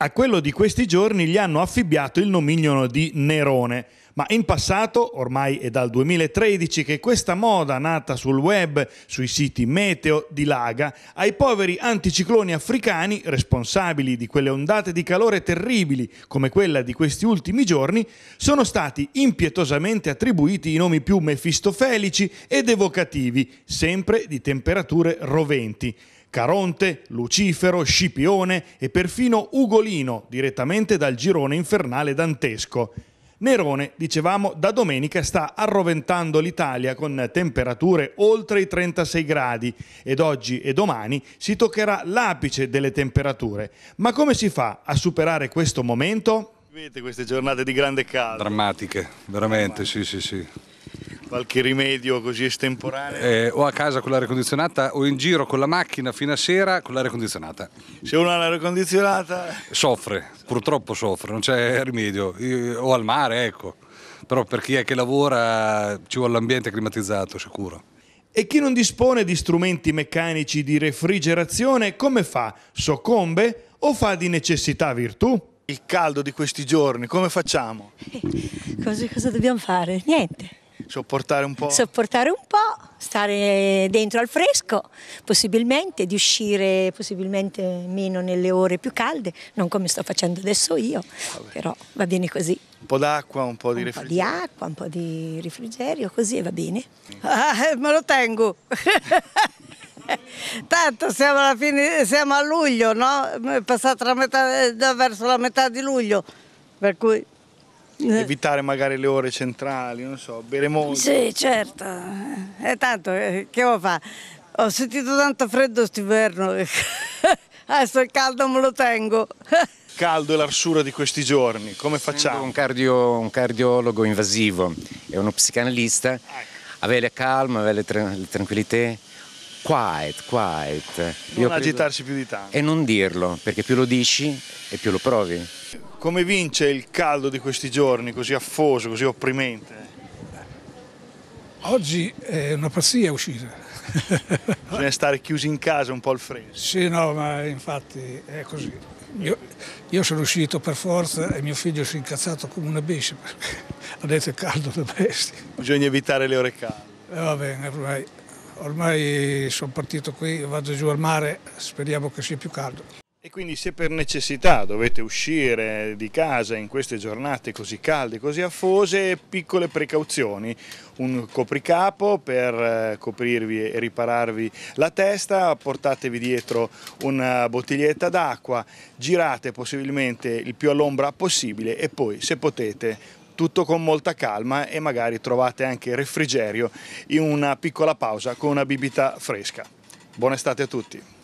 a quello di questi giorni gli hanno affibbiato il nomignolo di Nerone. Ma in passato, ormai è dal 2013 che questa moda nata sul web, sui siti meteo, dilaga, ai poveri anticicloni africani, responsabili di quelle ondate di calore terribili come quella di questi ultimi giorni, sono stati impietosamente attribuiti i nomi più mefistofelici ed evocativi, sempre di temperature roventi. Caronte, Lucifero, Scipione e perfino Ugolino, direttamente dal girone infernale dantesco. Nerone, dicevamo, da domenica sta arroventando l'Italia con temperature oltre i 36 gradi ed oggi e domani si toccherà l'apice delle temperature. Ma come si fa a superare questo momento? Vedete queste giornate di grande caldo? Drammatiche, veramente, Drammatiche. sì, sì, sì. Qualche rimedio così estemporaneo? Eh, o a casa con l'aria condizionata o in giro con la macchina fino a sera con l'aria condizionata. Se uno ha l'aria condizionata... Eh. Soffre, purtroppo soffre, non c'è rimedio. O al mare, ecco. Però per chi è che lavora ci vuole l'ambiente climatizzato, sicuro. E chi non dispone di strumenti meccanici di refrigerazione come fa? Soccombe o fa di necessità virtù? Il caldo di questi giorni, come facciamo? cosa, cosa dobbiamo fare? Niente. Sopportare un po'. Sopportare un po', stare dentro al fresco, possibilmente, di uscire possibilmente meno nelle ore più calde, non come sto facendo adesso io, Vabbè. però va bene così. Un po' d'acqua, un po' di un refrigerio. Un po' di acqua, un po' di refrigerio, così va bene. Ah, eh, me lo tengo. Tanto siamo alla fine, siamo a luglio, no? È passata la metà, eh, verso la metà di luglio, per cui eh. evitare magari le ore centrali, non so, bere molto. Sì, certo, e eh, tanto eh, che vuoi fare? Ho sentito tanto freddo st'inverno, adesso il caldo me lo tengo. caldo e l'arsura di questi giorni, come facciamo? Un, cardio, un cardiologo invasivo e uno psicanalista, ecco. avere la calma, avere tranquillità, quiet, quiet. Non Io agitarsi credo... più di tanto. E non dirlo, perché più lo dici e più lo provi. Come vince il caldo di questi giorni, così affoso, così opprimente? Oggi è eh, una pazzia uscire. Bisogna stare chiusi in casa un po' al freddo. Sì, no, ma infatti è così. Io, io sono uscito per forza e mio figlio si è incazzato come una bestia perché ha detto è caldo da bestia. Bisogna evitare le ore calde. Eh, va bene, ormai, ormai sono partito qui, vado giù al mare, speriamo che sia più caldo. E quindi se per necessità dovete uscire di casa in queste giornate così calde, così affose, piccole precauzioni, un copricapo per eh, coprirvi e ripararvi la testa, portatevi dietro una bottiglietta d'acqua, girate possibilmente il più all'ombra possibile e poi se potete tutto con molta calma e magari trovate anche il refrigerio in una piccola pausa con una bibita fresca. Buona estate a tutti!